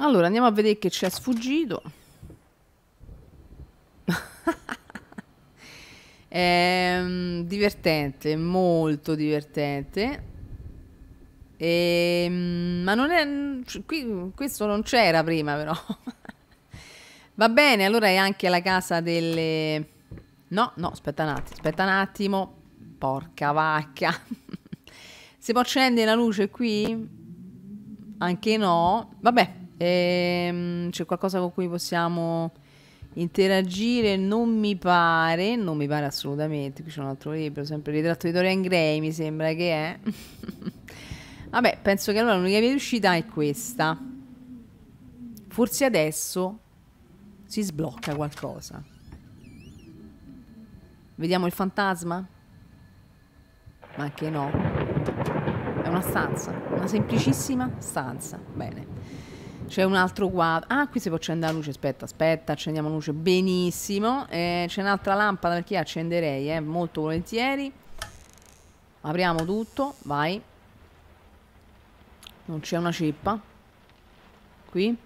Allora, andiamo a vedere che ci è sfuggito. ehm, divertente, molto divertente. Ehm, ma non è... Qui, questo non c'era prima però. Va bene, allora è anche la casa delle... No, no, aspetta un attimo, aspetta un attimo. Porca vacca. si può accendere la luce qui? Anche no. Vabbè, Ehm, c'è qualcosa con cui possiamo interagire? Non mi pare, non mi pare assolutamente. Qui c'è un altro libro, sempre il ritratto di Dorian Gray, mi sembra che è. Vabbè, penso che allora l'unica via di uscita è questa. Forse adesso si sblocca qualcosa. Vediamo il fantasma? Ma che no. È una stanza, una semplicissima stanza. Bene. C'è un altro quadro. Ah, qui si può accendere la luce. Aspetta, aspetta, accendiamo la luce. Benissimo. Eh, c'è un'altra lampada perché io accenderei, eh, molto volentieri. Apriamo tutto, vai. Non c'è una ceppa. Qui.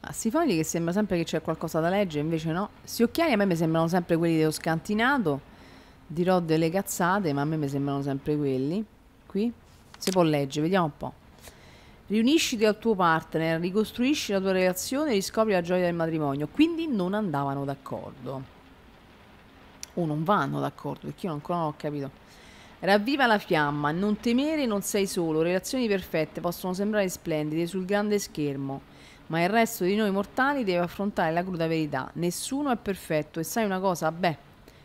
Ah, si fogli che sembra sempre che c'è qualcosa da leggere, invece no. Sti occhiali a me mi sembrano sempre quelli dello scantinato. Dirò delle cazzate, ma a me mi sembrano sempre quelli. Qui. Si può leggere, vediamo un po'. Riunisciti al tuo partner, ricostruisci la tua relazione e riscopri la gioia del matrimonio. Quindi non andavano d'accordo. O non vanno d'accordo, perché io ancora non ho capito. Ravviva la fiamma, non temere, non sei solo. Relazioni perfette possono sembrare splendide sul grande schermo, ma il resto di noi mortali deve affrontare la cruda verità. Nessuno è perfetto e sai una cosa? Beh,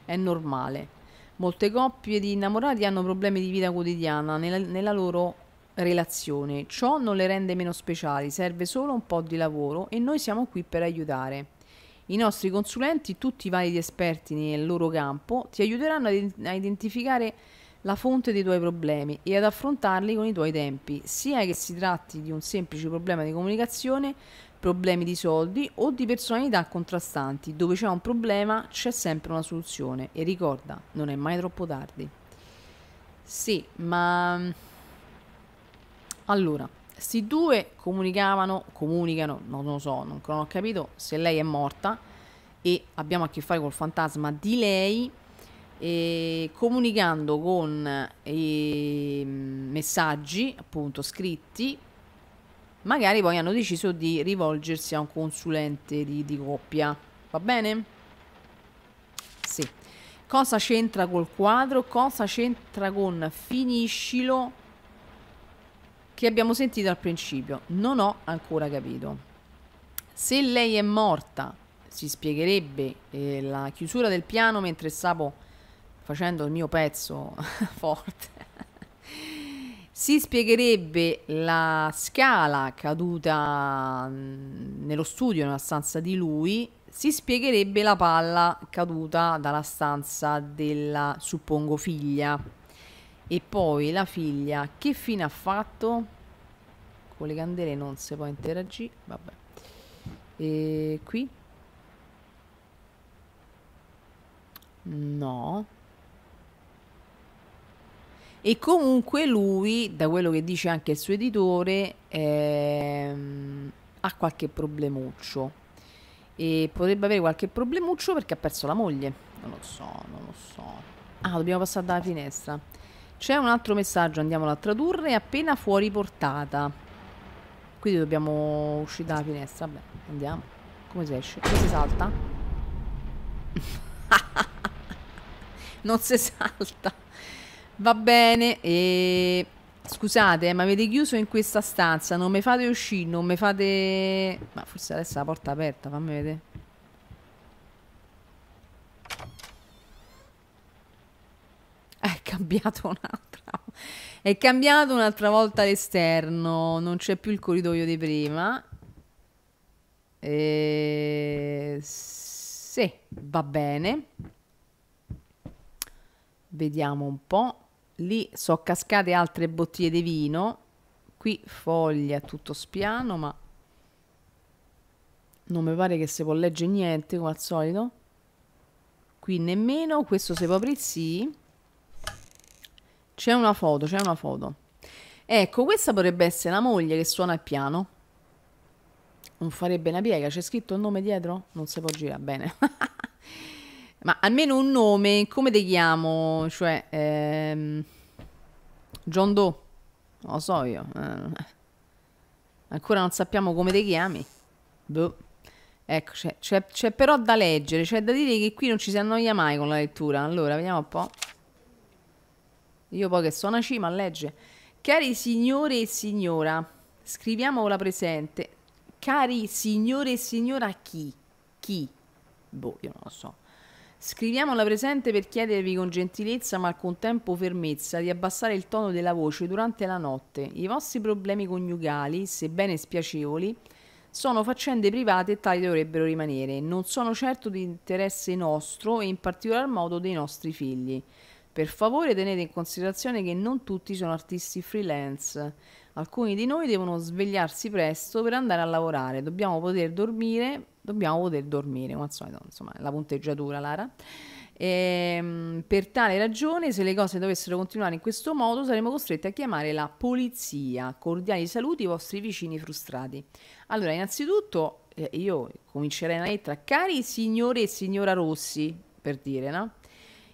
è normale. Molte coppie di innamorati hanno problemi di vita quotidiana nella, nella loro relazione. Ciò non le rende meno speciali, serve solo un po' di lavoro e noi siamo qui per aiutare. I nostri consulenti, tutti validi esperti nel loro campo, ti aiuteranno a identificare la fonte dei tuoi problemi e ad affrontarli con i tuoi tempi, sia che si tratti di un semplice problema di comunicazione, problemi di soldi o di personalità contrastanti. Dove c'è un problema c'è sempre una soluzione e ricorda, non è mai troppo tardi. Sì, ma allora, questi due comunicavano, comunicano, non lo so, non ho capito se lei è morta e abbiamo a che fare col fantasma di lei e comunicando con e, eh, messaggi appunto scritti magari poi hanno deciso di rivolgersi a un consulente di, di coppia va bene? sì cosa c'entra col quadro cosa c'entra con finiscilo che abbiamo sentito al principio. Non ho ancora capito. Se lei è morta, si spiegherebbe eh, la chiusura del piano mentre stavo facendo il mio pezzo forte. si spiegherebbe la scala caduta mm, nello studio, nella stanza di lui, si spiegherebbe la palla caduta dalla stanza della, suppongo, figlia. E poi la figlia, che fine ha fatto? Con le candele non si può interagire, vabbè. E qui? No. E comunque lui, da quello che dice anche il suo editore, ehm, ha qualche problemuccio. E potrebbe avere qualche problemuccio perché ha perso la moglie. Non lo so, non lo so. Ah, dobbiamo passare dalla finestra. C'è un altro messaggio, andiamolo a tradurre, appena fuori portata. Quindi dobbiamo uscire dalla finestra, vabbè, andiamo. Come si esce? Come si salta? non si salta. Va bene, e... Scusate, eh, ma avete chiuso in questa stanza, non mi fate uscire, non mi fate... Ma forse adesso la porta è aperta, fammi vedere. è cambiato un'altra è cambiato un'altra volta l'esterno non c'è più il corridoio di prima e... Ehm, sì va bene vediamo un po' lì sono cascate altre bottiglie di vino qui foglia tutto spiano ma non mi pare che si può leggere niente come al solito qui nemmeno questo si può aprire sì c'è una foto, c'è una foto. Ecco, questa potrebbe essere la moglie che suona il piano. Non farebbe una piega, c'è scritto il nome dietro? Non si può girare bene. Ma almeno un nome, come ti chiamo? Cioè, ehm, John Doe. lo so io. Eh, ancora non sappiamo come ti chiami. Boh. Ecco, c'è, però da leggere, c'è da dire che qui non ci si annoia mai con la lettura. Allora, vediamo un po'. Io poi che sono a cima legge. Cari signore e signora, scriviamola presente. Cari signore e signora chi? Chi? Boh, io non lo so. Scriviamola presente per chiedervi con gentilezza ma al contempo fermezza di abbassare il tono della voce durante la notte. I vostri problemi coniugali, sebbene spiacevoli, sono faccende private e tali dovrebbero rimanere. Non sono certo di interesse nostro e in particolar modo dei nostri figli. Per favore tenete in considerazione che non tutti sono artisti freelance. Alcuni di noi devono svegliarsi presto per andare a lavorare, dobbiamo poter dormire, dobbiamo poter dormire, come al solito, insomma, la punteggiatura, Lara. E, ehm, per tale ragione, se le cose dovessero continuare in questo modo, saremmo costretti a chiamare la polizia. Cordiali saluti, ai vostri vicini frustrati. Allora, innanzitutto, eh, io comincerei una lettera. Cari signore e signora Rossi, per dire, no?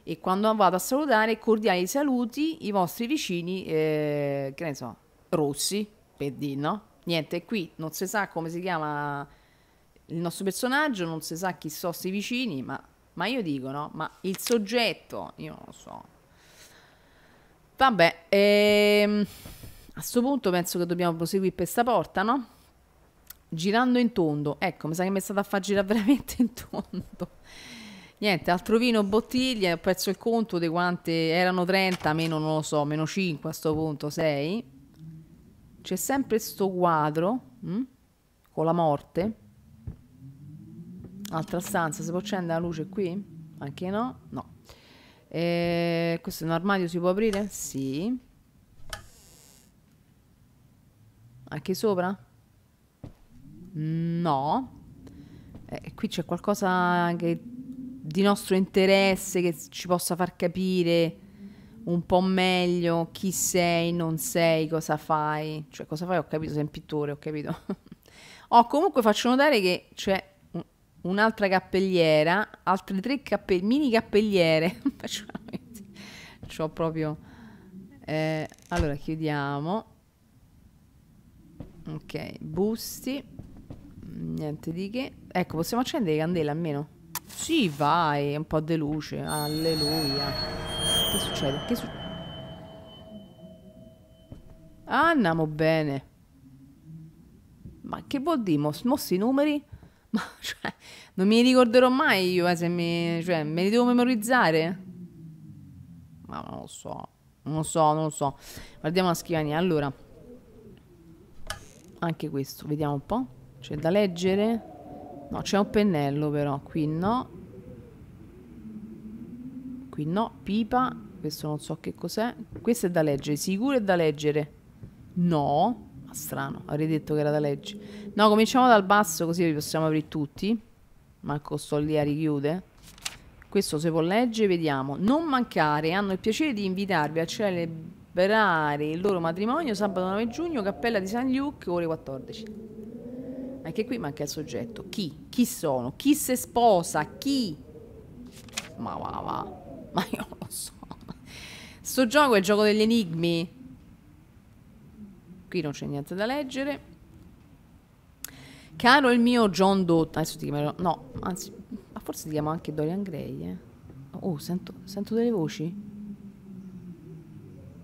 e quando vado a salutare cordiali saluti i vostri vicini, eh, che ne so, rossi, per dire, no? Niente, qui non si sa come si chiama il nostro personaggio, non si sa chi sono i vicini, ma, ma io dico, no? Ma il soggetto, io non lo so. Vabbè, ehm, a questo punto penso che dobbiamo proseguire per sta porta, no? girando in tondo. Ecco, mi sa che mi è stata a far girare veramente in tondo. Niente, altro vino bottiglia, ho perso il conto di quante erano 30, meno non lo so, meno 5 a sto punto, 6. C'è sempre sto quadro mh? Mm, con la morte. Altra stanza, si può accendere la luce qui? Anche no? No. Eh, questo è un armadio, si può aprire? Sì. Anche sopra? No. E eh, qui c'è qualcosa che di nostro interesse che ci possa far capire un po' meglio chi sei, non sei, cosa fai. Cioè, cosa fai? Ho capito, sei un pittore, ho capito. oh, comunque faccio notare che c'è un'altra cappelliera, altre tre cappe- mini cappelliere. C'ho proprio... Eh, allora, chiudiamo. Ok, busti. Niente di che. Ecco, possiamo accendere le candele almeno. Sì, vai, un po' di luce. Alleluia. Che succede? Che succede? Ah, andiamo bene. Ma che vuol dire? Mos, mossi numeri? Ma cioè, non mi ricorderò mai io, eh, se mi... Cioè, me li devo memorizzare? Ma non lo so. Non lo so, non lo so. Guardiamo la scrivania. Allora. Anche questo, vediamo un po'. C'è da leggere. No, c'è un pennello però, qui no. Qui no, pipa, questo non so che cos'è. Questo è da leggere, sicuro è da leggere. No, ma ah, strano, avrei detto che era da leggere. No, cominciamo dal basso così li possiamo aprire tutti. Manco sto lì a richiude. Questo se può leggere, vediamo. Non mancare, hanno il piacere di invitarvi a celebrare il loro matrimonio sabato 9 giugno, cappella di San Luke, ore 14. Anche qui manca il soggetto. Chi? Chi sono? Chi se sposa? Chi? Ma va va. Ma io non lo so. Sto gioco è il gioco degli enigmi. Qui non c'è niente da leggere. Caro il mio John Dott. adesso ti chiamerò, no, anzi, ma forse ti chiamo anche Dorian Gray, eh. Oh, sento, sento delle voci.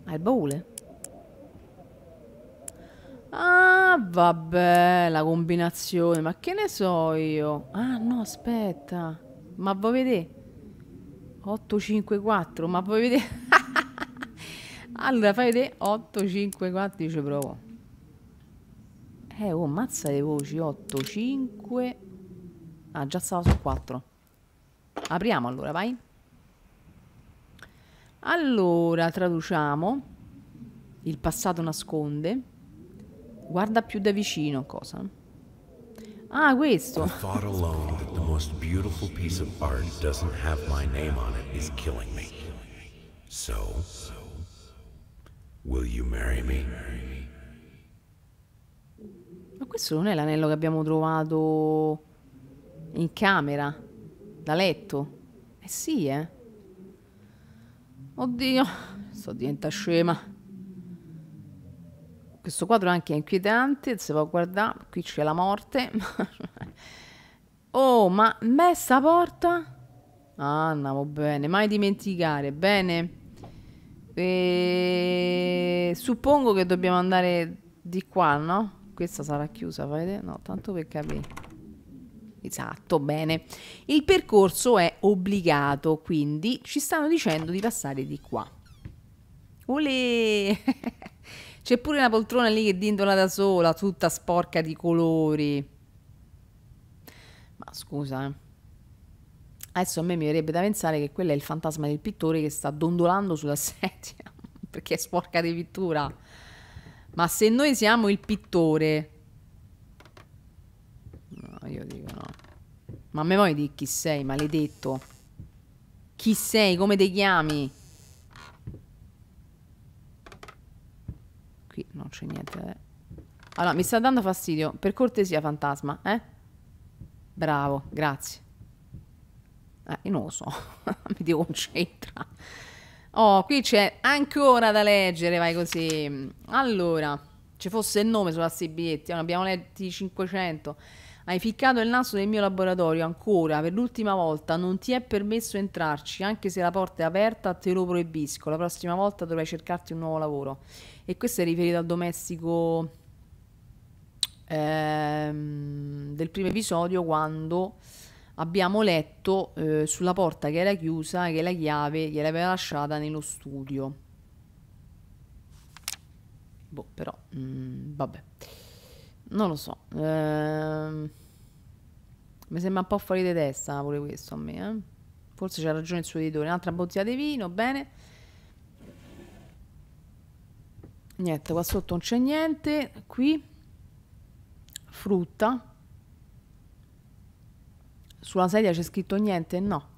Ah, il baule. Ah, vabbè, la combinazione. Ma che ne so io? Ah, no, aspetta. Ma vuoi vedere? 4, ma vuoi vedere? allora, fai vedere 8, 854, ci provo. Eh, oh, mazza le voci. 8, 5, Ah, già stavo su 4. Apriamo allora, vai. Allora, traduciamo. Il passato nasconde. Guarda più da vicino cosa. Ah, questo. The thought alone that the most beautiful piece of art doesn't have my name on it is killing me. So, will you marry me? Ma questo non è l'anello che abbiamo trovato in camera, da letto? Eh sì, eh. Oddio, sto diventa scema questo quadro anche è inquietante, se va a guardare, qui c'è la morte. oh, ma sta porta? Ah, andavo bene, mai dimenticare, bene. E... Suppongo che dobbiamo andare di qua, no? Questa sarà chiusa, fai vedere? No, tanto per capire. Esatto, bene. Il percorso è obbligato, quindi ci stanno dicendo di passare di qua. Olè! C'è pure una poltrona lì che dindola da sola, tutta sporca di colori. Ma scusa, eh. Adesso a me mi verrebbe da pensare che quello è il fantasma del pittore che sta dondolando sulla sedia perché è sporca di pittura. Ma se noi siamo il pittore... No, io dico no. Ma a me vuoi di chi sei, maledetto? Chi sei? Come ti chiami? c'è niente. Eh. Allora, mi sta dando fastidio. Per cortesia, fantasma, eh? Bravo, grazie. Eh, io non lo so, mi devo concentrare. Oh, qui c'è ancora da leggere, vai così. Allora, ci fosse il nome sulla biglietti, allora, abbiamo letti 500. Hai ficcato il naso nel mio laboratorio ancora, per l'ultima volta, non ti è permesso entrarci, anche se la porta è aperta te lo proibisco, la prossima volta dovrai cercarti un nuovo lavoro e questo è riferito al domestico ehm, del primo episodio quando abbiamo letto eh, sulla porta che era chiusa che la chiave gliel'aveva lasciata nello studio. Boh, però, mh, mm, vabbè, non lo so. Ehm, mi sembra un po' fuori di testa pure questo a me, eh? Forse c'ha ragione il suo editore. Un'altra bottiglia di vino, bene niente qua sotto non c'è niente qui frutta sulla sedia c'è scritto niente no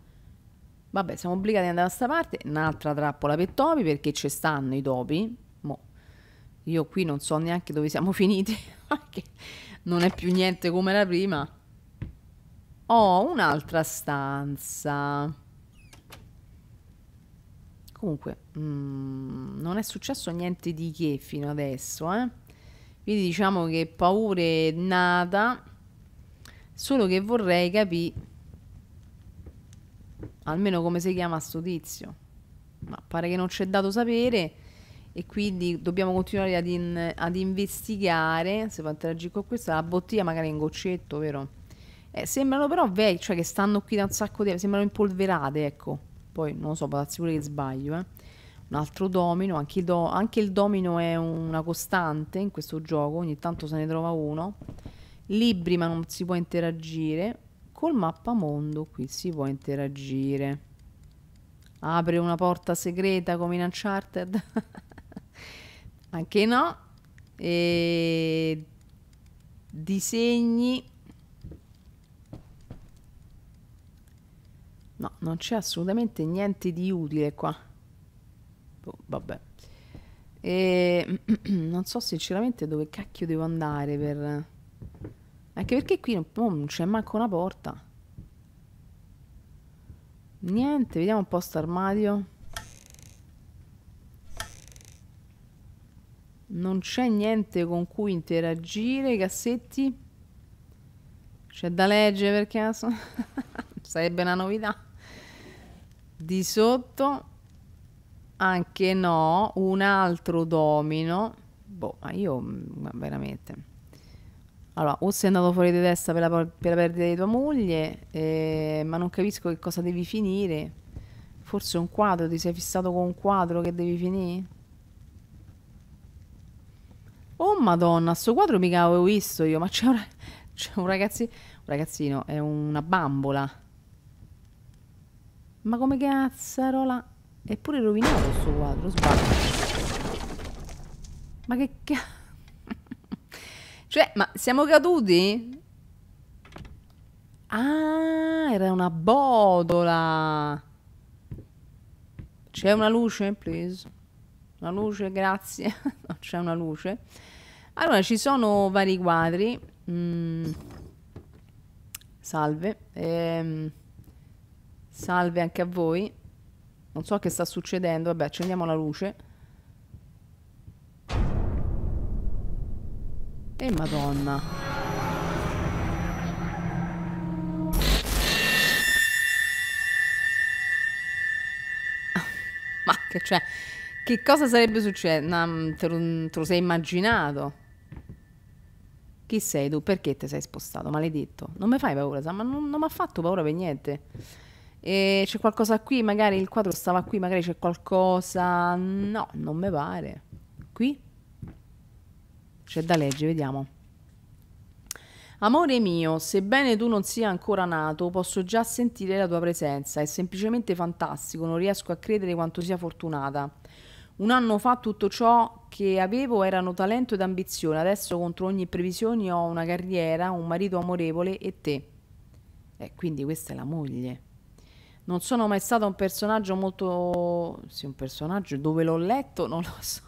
vabbè siamo obbligati ad andare da sta parte un'altra trappola per topi perché ci stanno i topi Mo. io qui non so neanche dove siamo finiti non è più niente come la prima ho oh, un'altra stanza Comunque, mh, mm, non è successo niente di che fino adesso, eh? Quindi diciamo che paura è nata, solo che vorrei capire almeno come si chiama sto tizio. Ma pare che non c'è dato sapere e quindi dobbiamo continuare ad, in, ad investigare, se fa interagire con questa, la bottiglia magari in goccetto, vero? Eh, sembrano però vecchi, cioè che stanno qui da un sacco di... sembrano impolverate, ecco poi non lo so, darsi pure che sbaglio, eh. un altro domino, anche il, do anche il domino è una costante in questo gioco, ogni tanto se ne trova uno, libri ma non si può interagire, col mappamondo qui si può interagire, apre una porta segreta come in Uncharted, anche no, e disegni No, non c'è assolutamente niente di utile qua. Oh, vabbè. E non so sinceramente dove cacchio devo andare per... Anche perché qui non, boh, non c'è manco una porta. Niente, vediamo un po' sto armadio. Non c'è niente con cui interagire, cassetti. C'è da leggere per caso. sarebbe una novità di sotto anche no un altro domino boh ma io mm, veramente allora, o sei andato fuori di testa per la, per la perdita di tua moglie, eh, ma non capisco che cosa devi finire. Forse un quadro, ti sei fissato con un quadro che devi finire? Oh madonna, sto quadro mica avevo visto io, ma c'è un, un, ragazzi, ragazzino, è una bambola ma come cazzarola? È rovinato questo quadro, sbaglio. Ma che cazzo? cioè, ma siamo caduti? Ah, era una botola. C'è una luce, please? Una luce, grazie. no, c'è una luce. Allora, ci sono vari quadri. Mm. Salve. Ehm... Salve anche a voi. Non so che sta succedendo. Vabbè, accendiamo la luce. E madonna. Ma che c'è? Cioè, che cosa sarebbe successo? No, mm, te, lo, mm, te lo sei immaginato? Chi sei tu? Perché ti sei spostato? Maledetto. Non mi fai paura, ma non, non mi ha fatto paura per niente eh, c'è qualcosa qui, magari il quadro stava qui, magari c'è qualcosa... No, non mi pare. Qui? C'è da leggere, vediamo. Amore mio, sebbene tu non sia ancora nato, posso già sentire la tua presenza. È semplicemente fantastico, non riesco a credere quanto sia fortunata. Un anno fa tutto ciò che avevo erano talento ed ambizione, adesso contro ogni previsione ho una carriera, un marito amorevole e te. Eh, quindi questa è la moglie non sono mai stata un personaggio molto... Sì, un personaggio dove l'ho letto, non lo so.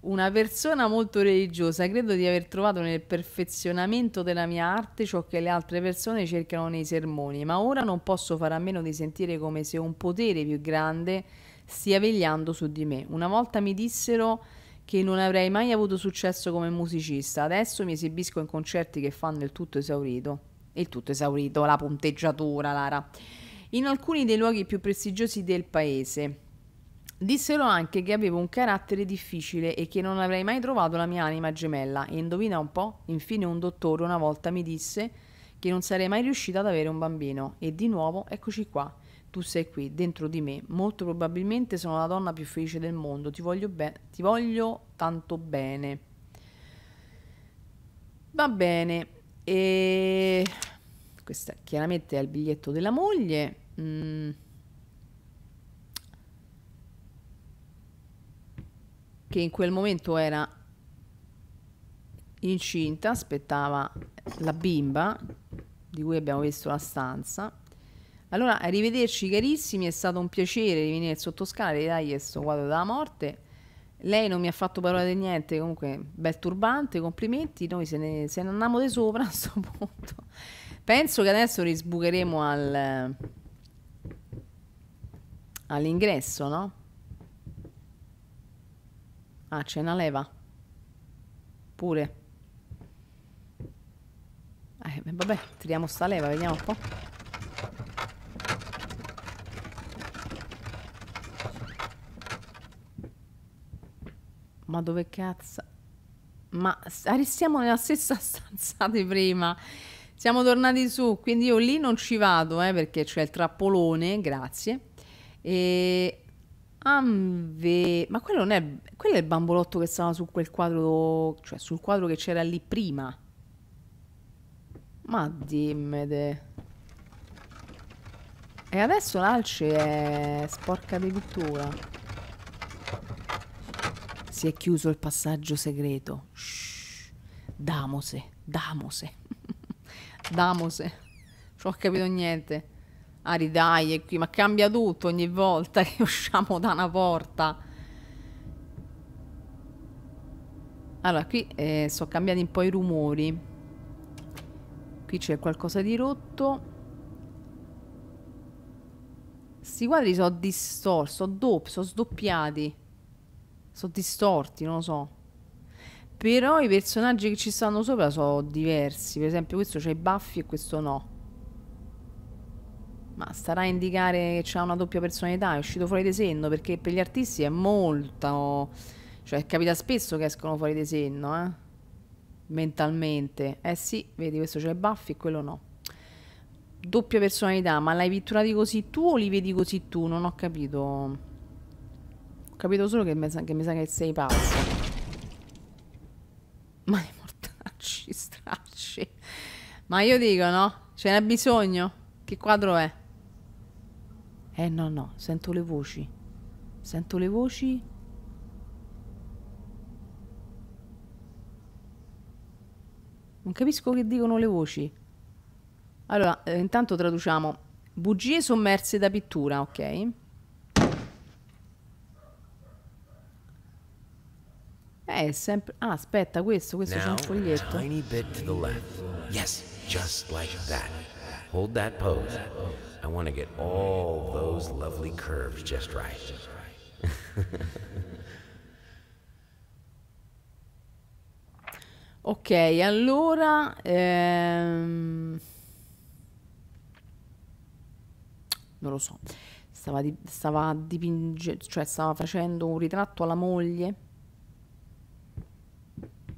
Una persona molto religiosa, credo di aver trovato nel perfezionamento della mia arte ciò che le altre persone cercano nei sermoni, ma ora non posso fare a meno di sentire come se un potere più grande stia vegliando su di me. Una volta mi dissero che non avrei mai avuto successo come musicista, adesso mi esibisco in concerti che fanno il tutto esaurito. Il tutto esaurito, la punteggiatura, Lara in alcuni dei luoghi più prestigiosi del paese. Dissero anche che avevo un carattere difficile e che non avrei mai trovato la mia anima gemella. E indovina un po', infine un dottore una volta mi disse che non sarei mai riuscita ad avere un bambino. E di nuovo eccoci qua. Tu sei qui, dentro di me. Molto probabilmente sono la donna più felice del mondo. Ti voglio, be- ti voglio tanto bene. Va bene. E questo chiaramente è il biglietto della moglie Mm. Che in quel momento era incinta, aspettava la bimba di cui abbiamo visto la stanza. Allora, arrivederci carissimi, è stato un piacere rivenire il sottoscala, e questo quadro della morte. Lei non mi ha fatto parola di niente, comunque bel turbante, complimenti, noi se ne, se ne andiamo di sopra a questo punto. Penso che adesso risbucheremo al all'ingresso, no? Ah, c'è una leva. Pure. Eh, vabbè, tiriamo sta leva, vediamo un po'. Ma dove cazzo? Ma ah, restiamo nella stessa stanza di prima. Siamo tornati su, quindi io lì non ci vado, eh, perché c'è il trappolone, grazie. E Amve, ma quello, non è, quello è il bambolotto che stava su quel quadro, cioè sul quadro che c'era lì prima. Ma dimmede. E adesso l'alce è sporca di pittura. Si è chiuso il passaggio segreto. Shh. Damose, damose. damose. Non ho capito niente. Ari ah, è qui, ma cambia tutto ogni volta che usciamo da una porta. Allora, qui eh, sono cambiati un po' i rumori. Qui c'è qualcosa di rotto. Sti quadri sono distorti, sono doppi, sdoppiati. Sono distorti, non lo so. Però i personaggi che ci stanno sopra sono diversi. Per esempio questo c'ha i baffi e questo no. Ma starà a indicare che ha una doppia personalità, è uscito fuori di senno, perché per gli artisti è molto... Cioè, capita spesso che escono fuori di senno, eh? Mentalmente. Eh sì, vedi, questo c'è i baffi e quello no. Doppia personalità, ma l'hai pitturati così tu o li vedi così tu? Non ho capito. Ho capito solo che mi sa che, mi sa che sei pazzo. Ma i mortacci, stracci. Ma io dico, no? Ce n'è bisogno? Che quadro è? Eh no, no, sento le voci. Sento le voci. Non capisco che dicono le voci. Allora, eh, intanto traduciamo. Bugie sommerse da pittura, ok? Eh, sempre... Ah, aspetta, questo, questo c'è un foglietto. Tiny bit to the left. Yes, just like that. Hold that pose. I want to get all those lovely curves just right. ok, allora... Ehm... Non lo so. Stava, di, stava dipingendo, cioè stava facendo un ritratto alla moglie.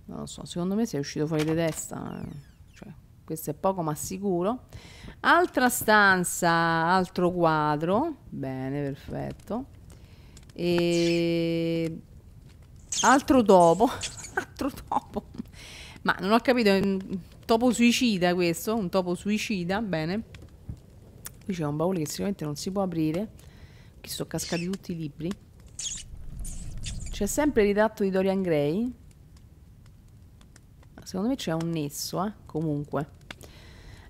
Non lo so, secondo me si è uscito fuori di testa. Eh questo è poco ma sicuro. Altra stanza, altro quadro, bene, perfetto. E altro topo, altro topo. Ma non ho capito, è un topo suicida questo, un topo suicida, bene. Qui c'è un baule che sicuramente non si può aprire. Qui sono cascati tutti i libri. C'è sempre il ritratto di Dorian Gray. Secondo me c'è un nesso, eh? Comunque.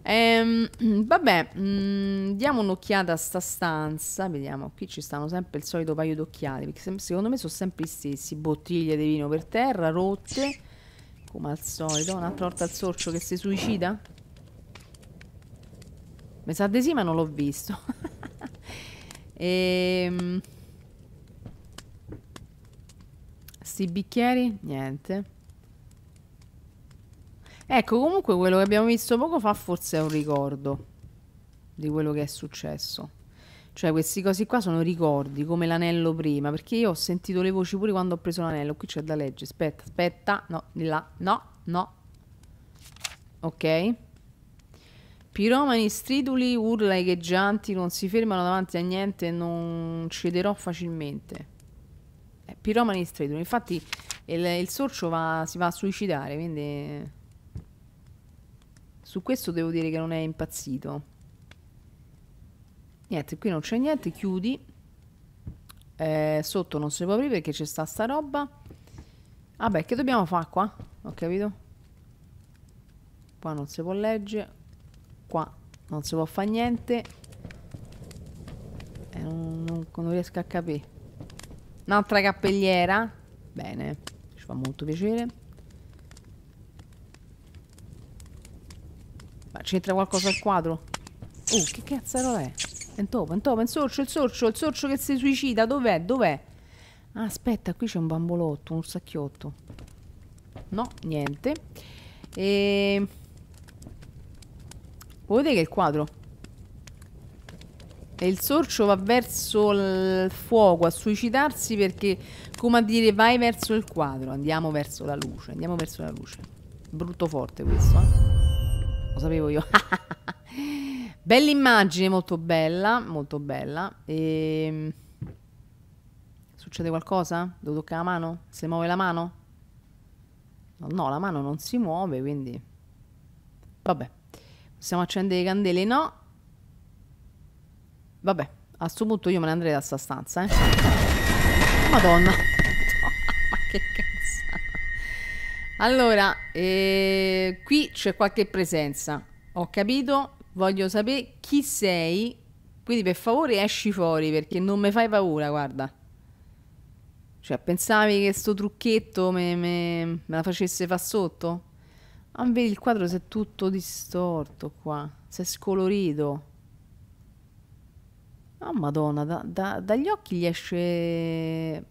Ehm, mm, vabbè, mh, mm, diamo un'occhiata a sta stanza. Vediamo, qui ci stanno sempre il solito paio d'occhiali. Secondo me sono sempre gli stessi. Bottiglie di vino per terra, rotte. Come al solito. Un'altra volta il sorcio che si suicida. Mi sa di sì, ma non l'ho visto. ehm... Sti bicchieri? Niente. Ecco, comunque quello che abbiamo visto poco fa forse è un ricordo di quello che è successo. Cioè, questi cosi qua sono ricordi, come l'anello prima, perché io ho sentito le voci pure quando ho preso l'anello. Qui c'è da leggere. Aspetta, aspetta. No, di là. No, no. Ok. Piromani, striduli, urla echeggianti, non si fermano davanti a niente, non cederò facilmente. Eh, piromani, striduli. Infatti il, il sorcio va, si va a suicidare, quindi... Su questo devo dire che non è impazzito. Niente, qui non c'è niente, chiudi. Eh, sotto non si può aprire perché c'è sta sta roba. Vabbè, ah che dobbiamo fare qua? Ho capito. Qua non si può leggere. Qua non si può fare niente. Eh, non, non, non riesco a capire. Un'altra cappelliera. Bene, ci fa molto piacere. c'entra qualcosa al quadro? Oh, che cazzo è? Pentopa, pentopa, il sorcio, il sorcio, il sorcio che si suicida, dov'è, dov'è? Ah, aspetta, qui c'è un bambolotto, un sacchiotto. No, niente. E... Ehm, Vedete che è il quadro? E il sorcio va verso il fuoco a suicidarsi perché, come a dire, vai verso il quadro, andiamo verso la luce, andiamo verso la luce. Brutto forte questo, eh? lo sapevo io. bella immagine, molto bella, molto bella. E... Ehm, succede qualcosa? Devo toccare la mano? Si muove la mano? No, no, la mano non si muove, quindi... Vabbè. Possiamo accendere le candele? No. Vabbè, a questo punto io me ne andrei da sta stanza, eh. Madonna. ma che cazzo. Allora, eh, qui c'è qualche presenza. Ho capito, voglio sapere chi sei. Quindi per favore esci fuori perché non mi fai paura, guarda. Cioè, pensavi che sto trucchetto me, me, me la facesse fa sotto? Ah, vedi il quadro si è tutto distorto qua. Si è scolorito. Oh, madonna, da, da, dagli occhi gli esce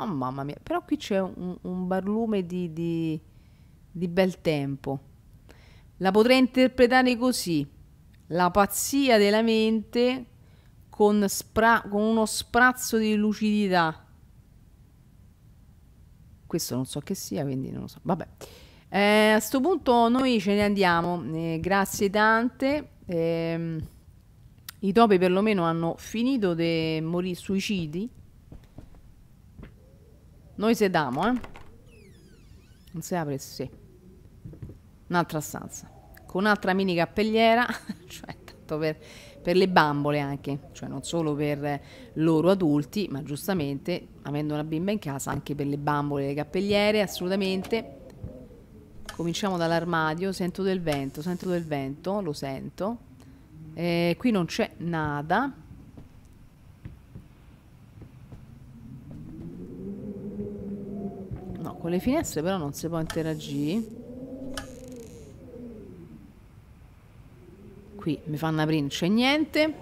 Oh mamma mia, però qui c'è un, un barlume di, di, di bel tempo. La potrei interpretare così. La pazzia della mente con, spra con uno sprazzo di lucidità. Questo non so che sia, quindi non lo so. Vabbè. Eh, a questo punto noi ce ne andiamo. Eh, grazie tante. Eh, I topi perlomeno hanno finito di morire suicidi noi sediamo, eh. Non si apre, sì. Un'altra stanza. Con un'altra mini cappelliera. cioè, tanto per, per le bambole anche. Cioè, non solo per loro adulti, ma giustamente, avendo una bimba in casa, anche per le bambole, le cappelliere, assolutamente. Cominciamo dall'armadio. Sento del vento, sento del vento, lo sento. Eh, qui non c'è nada. Con le finestre però non si può interagire. Qui mi fanno aprire, non c'è niente.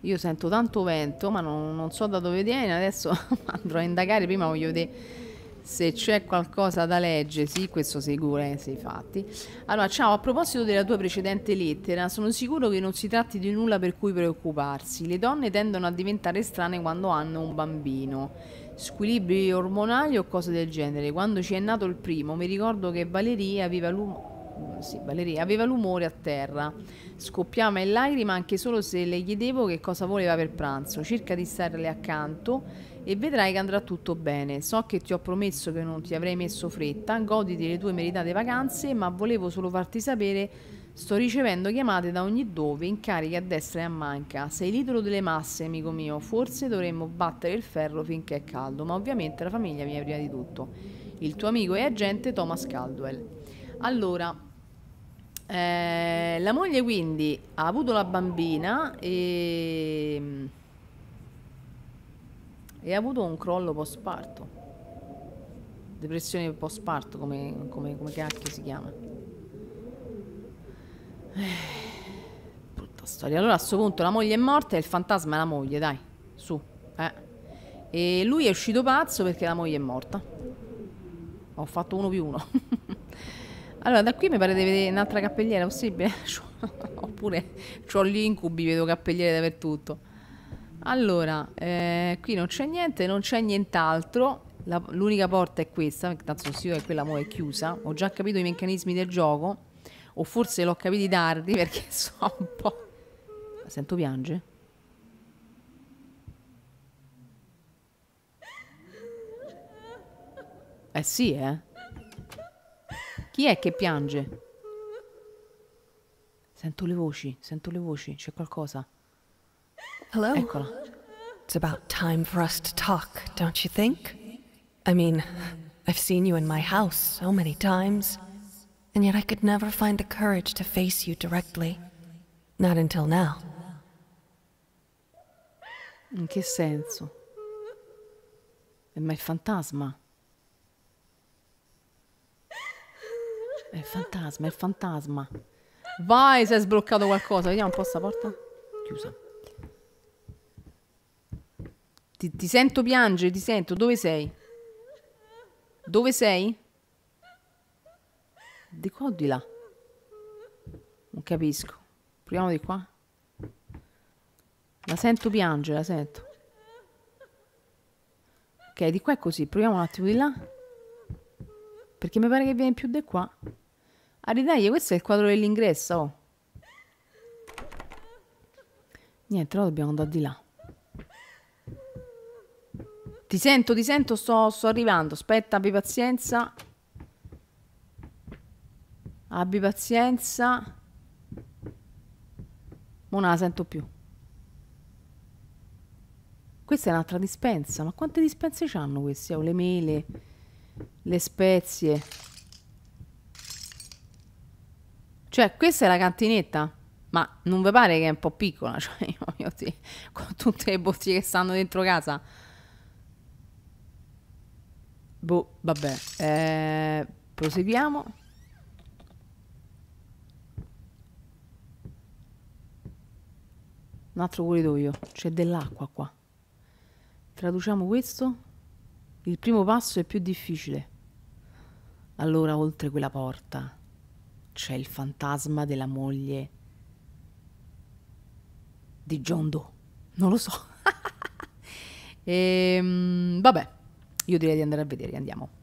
Io sento tanto vento, ma non, non so da dove viene. Adesso andrò a indagare. Prima voglio vedere se c'è qualcosa da leggere, sì, questo sicuro, eh, sei fatti. Allora, ciao, a proposito della tua precedente lettera, sono sicuro che non si tratti di nulla per cui preoccuparsi. Le donne tendono a diventare strane quando hanno un bambino squilibri ormonali o cose del genere. Quando ci è nato il primo, mi ricordo che Valeria aveva l'umore. Sì, Valeria aveva l'umore a terra. Scoppiava in lacrime anche solo se le chiedevo che cosa voleva per pranzo. Cerca di starle accanto e vedrai che andrà tutto bene. So che ti ho promesso che non ti avrei messo fretta. Goditi le tue meritate vacanze, ma volevo solo farti sapere Sto ricevendo chiamate da ogni dove, incarichi a destra e a manca. Sei l'idolo delle masse, amico mio. Forse dovremmo battere il ferro finché è caldo, ma ovviamente la famiglia viene prima di tutto. Il tuo amico e agente Thomas Caldwell. Allora, eh, la moglie quindi ha avuto la bambina e... e ha avuto un crollo post parto. Depressione post parto, come, come, come cacchio si chiama. Brutta storia. Allora a questo punto la moglie è morta e il fantasma è la moglie, dai. Su. Eh. E lui è uscito pazzo perché la moglie è morta. Ho fatto uno più uno. allora, da qui mi pare di vedere un'altra cappelliera, possibile? Oppure ho gli incubi, vedo cappelliere dappertutto. Allora, eh, qui non c'è niente, non c'è nient'altro. l'unica porta è questa, intanto sì, sito è quella mo' è chiusa. Ho già capito i meccanismi del gioco o forse l'ho capito tardi perché so un po'... La sento piange? Eh sì, eh. Chi è che piange? Sento le voci, sento le voci, c'è qualcosa. Hello. Eccola. It's about time for us to talk, don't you think? I mean, I've seen you in my house so many times and yet I could never find the courage to face you directly. Not until now. In che senso? Ma il fantasma. È il fantasma, è il fantasma. Vai, si è sbloccato qualcosa. Vediamo un po' sta porta. Chiusa. Ti, ti sento piangere, ti sento. Dove sei? Dove sei? Di qua o di là? Non capisco. Proviamo di qua. La sento piangere, la sento. Ok, di qua è così. Proviamo un attimo di là. Perché mi pare che viene più di qua. A ah, questo è il quadro dell'ingresso. Oh. Niente, ora dobbiamo andare di là. Ti sento, ti sento, sto, sto arrivando. Aspetta, abbi pazienza abbi pazienza, non la sento più. Questa è un'altra dispensa, ma quante dispense c'hanno queste? Oh, le mele, le spezie. Cioè, questa è la cantinetta? Ma non vi pare che è un po' piccola? Cioè, con tutte le bottiglie che stanno dentro casa. Boh, vabbè. Eh, proseguiamo. un altro corridoio, c'è dell'acqua qua. Traduciamo questo. Il primo passo è più difficile. Allora, oltre quella porta, c'è il fantasma della moglie di John Doe. Non lo so. e, ehm, vabbè, io direi di andare a vedere, andiamo.